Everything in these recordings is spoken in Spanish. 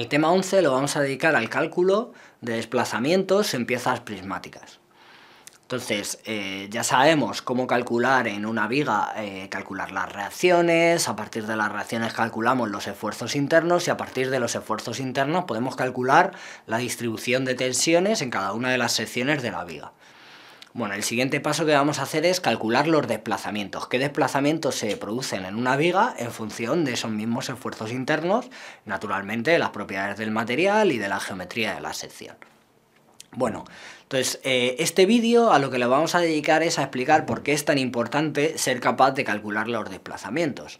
El tema 11 lo vamos a dedicar al cálculo de desplazamientos en piezas prismáticas. Entonces, eh, ya sabemos cómo calcular en una viga, eh, calcular las reacciones, a partir de las reacciones calculamos los esfuerzos internos y a partir de los esfuerzos internos podemos calcular la distribución de tensiones en cada una de las secciones de la viga. Bueno, el siguiente paso que vamos a hacer es calcular los desplazamientos. ¿Qué desplazamientos se producen en una viga en función de esos mismos esfuerzos internos, naturalmente de las propiedades del material y de la geometría de la sección? Bueno, entonces eh, este vídeo a lo que le vamos a dedicar es a explicar por qué es tan importante ser capaz de calcular los desplazamientos.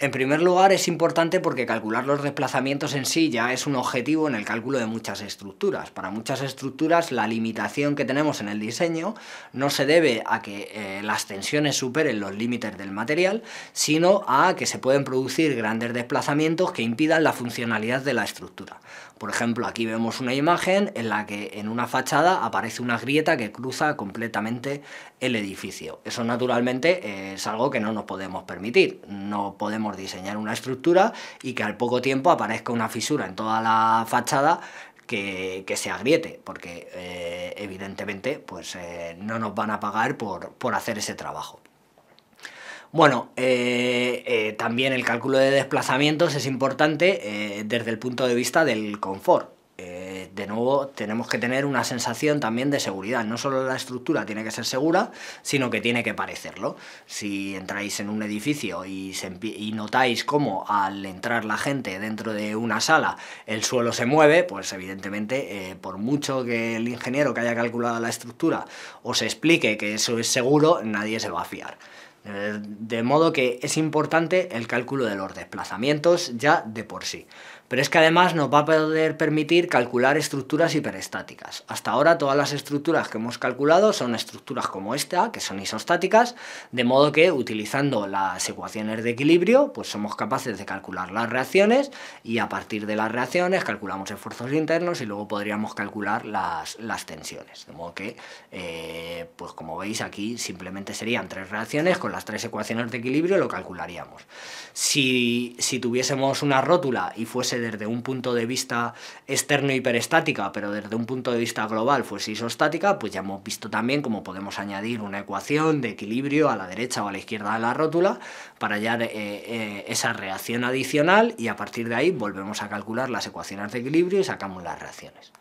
En primer lugar, es importante porque calcular los desplazamientos en sí ya es un objetivo en el cálculo de muchas estructuras. Para muchas estructuras, la limitación que tenemos en el diseño no se debe a que eh, las tensiones superen los límites del material, sino a que se pueden producir grandes desplazamientos que impidan la funcionalidad de la estructura. Por ejemplo, aquí vemos una imagen en la que en una fachada aparece una grieta que cruza completamente el edificio. Eso naturalmente es algo que no nos podemos permitir. No podemos diseñar una estructura y que al poco tiempo aparezca una fisura en toda la fachada que, se agriete, porque eh, evidentemente pues, eh, no nos van a pagar por, hacer ese trabajo. Bueno, eh, también el cálculo de desplazamientos es importante desde el punto de vista del confort de nuevo tenemos que tener una sensación también de seguridad. No solo la estructura tiene que ser segura, sino que tiene que parecerlo. Si entráis en un edificio y, notáis cómo al entrar la gente dentro de una sala el suelo se mueve, pues evidentemente eh, por mucho que el ingeniero que haya calculado la estructura os explique que eso es seguro, nadie se va a fiar. Eh, de modo que es importante el cálculo de los desplazamientos ya de por sí. Pero es que además nos va a poder permitir calcular estructuras hiperestáticas. Hasta ahora todas las estructuras que hemos calculado son estructuras como esta, que son isostáticas, de modo que utilizando las ecuaciones de equilibrio, pues somos capaces de calcular las reacciones y a partir de las reacciones calculamos esfuerzos internos y luego podríamos calcular las, las tensiones. De modo que, eh, pues como veis aquí, simplemente serían tres reacciones con las tres ecuaciones de equilibrio lo calcularíamos. Si, si tuviésemos una rótula y fuese desde un punto de vista externo hiperestática, pero desde un punto de vista global fuese isostática, pues ya hemos visto también cómo podemos añadir una ecuación de equilibrio a la derecha o a la izquierda de la rótula para hallar eh, eh, esa reacción adicional y a partir de ahí volvemos a calcular las ecuaciones de equilibrio y sacamos las reacciones.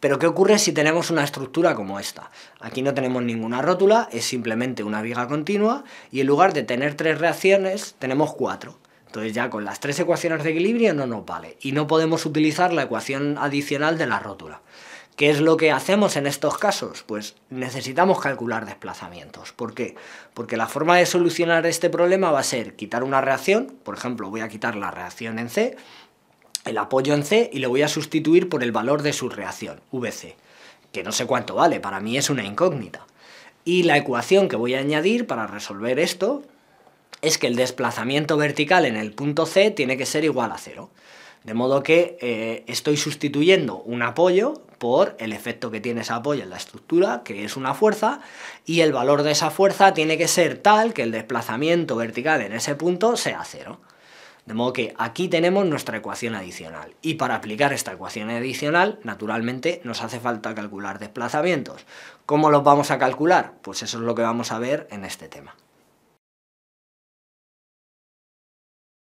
Pero ¿qué ocurre si tenemos una estructura como esta? Aquí no tenemos ninguna rótula, es simplemente una viga continua y en lugar de tener tres reacciones tenemos cuatro. Entonces ya con las tres ecuaciones de equilibrio no nos vale y no podemos utilizar la ecuación adicional de la rótula. ¿Qué es lo que hacemos en estos casos? Pues necesitamos calcular desplazamientos. ¿Por qué? Porque la forma de solucionar este problema va a ser quitar una reacción, por ejemplo, voy a quitar la reacción en C, el apoyo en C y lo voy a sustituir por el valor de su reacción, VC, que no sé cuánto vale, para mí es una incógnita. Y la ecuación que voy a añadir para resolver esto es que el desplazamiento vertical en el punto C tiene que ser igual a cero. De modo que eh, estoy sustituyendo un apoyo por el efecto que tiene ese apoyo en la estructura, que es una fuerza, y el valor de esa fuerza tiene que ser tal que el desplazamiento vertical en ese punto sea cero. De modo que aquí tenemos nuestra ecuación adicional. Y para aplicar esta ecuación adicional, naturalmente, nos hace falta calcular desplazamientos. ¿Cómo los vamos a calcular? Pues eso es lo que vamos a ver en este tema.